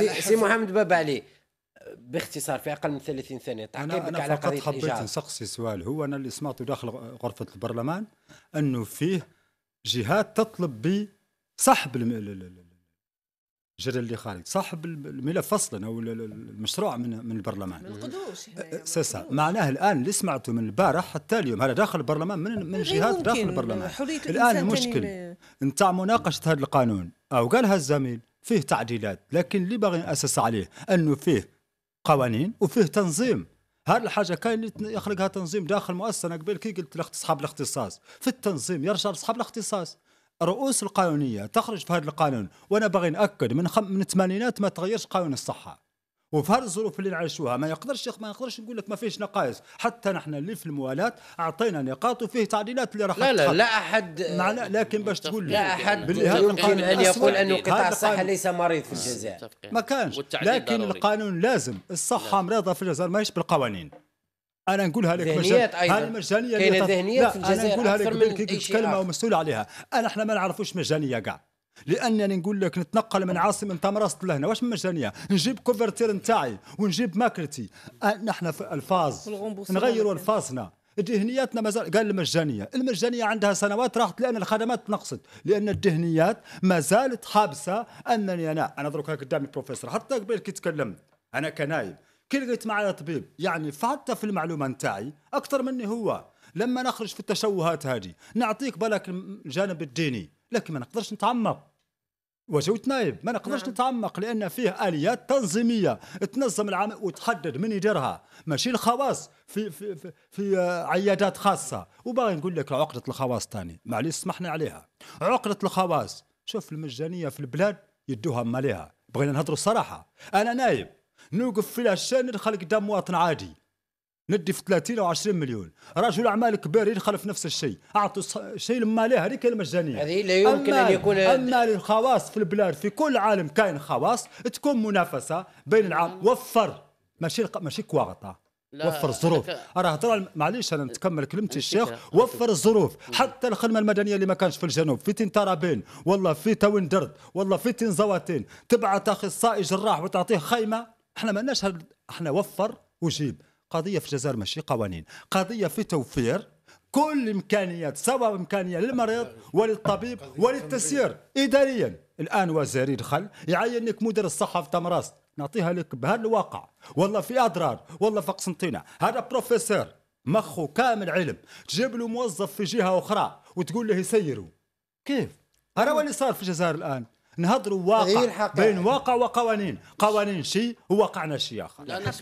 سي محمد بابا علي باختصار في اقل من 30 ثانيه تعقيبك أنا على قضيه حبيت نسقسي سؤال هو انا اللي سمعته داخل غرفه البرلمان انه فيه جهات تطلب بسحب الجري اللي خارج سحب الملف فصلا او المشروع من من البرلمان ما نقدوش سيسا معناه الان اللي سمعته من البارح حتى اليوم هذا داخل البرلمان من من جهات داخل البرلمان الان المشكل نتاع مناقشه هذا القانون او قالها الزميل فيه تعديلات لكن اللي باغي نأسس عليه أنه فيه قوانين وفيه تنظيم هذه الحاجة كاين اللي يخلقها تنظيم داخل مؤسسة أنا قبل كي قلت أصحاب الاختصاص في التنظيم يرجع لأصحاب الاختصاص الرؤوس القانونية تخرج في هذا القانون وأنا باغي نأكد من خم من الثمانينات ما تغيرش قانون الصحة وفي هذه الظروف اللي نعيشوها ما يقدرش ما يقدرش نقول لك ما فيش نقائص حتى نحن اللي في الموالاه اعطينا نقاط وفيه تعديلات اللي راح لا لا لا احد معنا لكن باش تقول لا احد يمكن ان يقول انه قطاع الصحه ليس مريض في الجزائر ما كانش لكن القانون لازم الصحه لا. مريضه في الجزائر ماهيش بالقوانين انا نقولها لك مجانيه ايضا المجانيه كاينه ذهنيات في الجزائر انا نقولها لك او ومسؤول عليها انا احنا ما نعرفوش مجانيه كاع لانني نقول لك نتنقل من عاصمه تمرست لهنا واش مجانيه نجيب كوفرتير نتاعي ونجيب ماكلتي أه، نحن في الفاز نغيروا الفاصنا الدهنياتنا مازال قال المجانيه، المجانيه عندها سنوات راحت لان الخدمات نقصت، لان الدهنيات ما زالت حابسه انني انا انا درك قدامي بروفيسور حتى قبل كي تكلمت انا كنايب كي لقيت معايا طبيب يعني حتى في المعلومه نتاعي اكثر مني هو لما نخرج في التشوهات هذه نعطيك بالك الجانب الديني لكن ما نقدرش نتعمق وجود نايب ما نقدرش نعم. نتعمق لان فيه اليات تنظيميه تنظم العمل وتحدد من يديرها ماشي الخواص في في في, في عيادات خاصه وباغي نقول لك عقده الخواص ثاني معليش سمحنا عليها عقده الخواص شوف المجانيه في البلاد يدوها ماليها بغينا نهضروا الصراحه انا نايب نوقف في لاشين ندخل قدام مواطن عادي ندي في 30 او 20 مليون رجل اعمال كبير يدخل في نفس الشيء اعطوا شيء لما هذيك المجانيه هذه لا يمكن ان يكون اما للخواص في البلاد في كل عالم كاين خواص تكون منافسه بين العام وفر ماشي ماشي كواغطه وفر الظروف راه ترى معليش انا نتكمل كلمتي الشيخ وفر الظروف حتى الخدمه المدنيه اللي ما كانش في الجنوب في تين ترابين والله في توين درد والله في تين زواتين تبعت اخصائي جراح وتعطيه خيمه احنا ما لناش احنا وفر وجيب قضيه في الجزائر ماشي قوانين قضيه في توفير كل امكانيات سواء امكانيه للمريض وللطبيب وللتسيير اداريا الان وزير يدخل يعين لك مدير الصحه في تمراس نعطيها لك بهذا الواقع والله في اضرار والله في قسنطينه هذا بروفيسور مخه كامل علم تجيب له موظف في جهه اخرى وتقول له يسيروا كيف هذا هو اللي صار في الجزائر الان نهضروا واقع بين واقع وقوانين قوانين شيء وواقعنا شيء اخر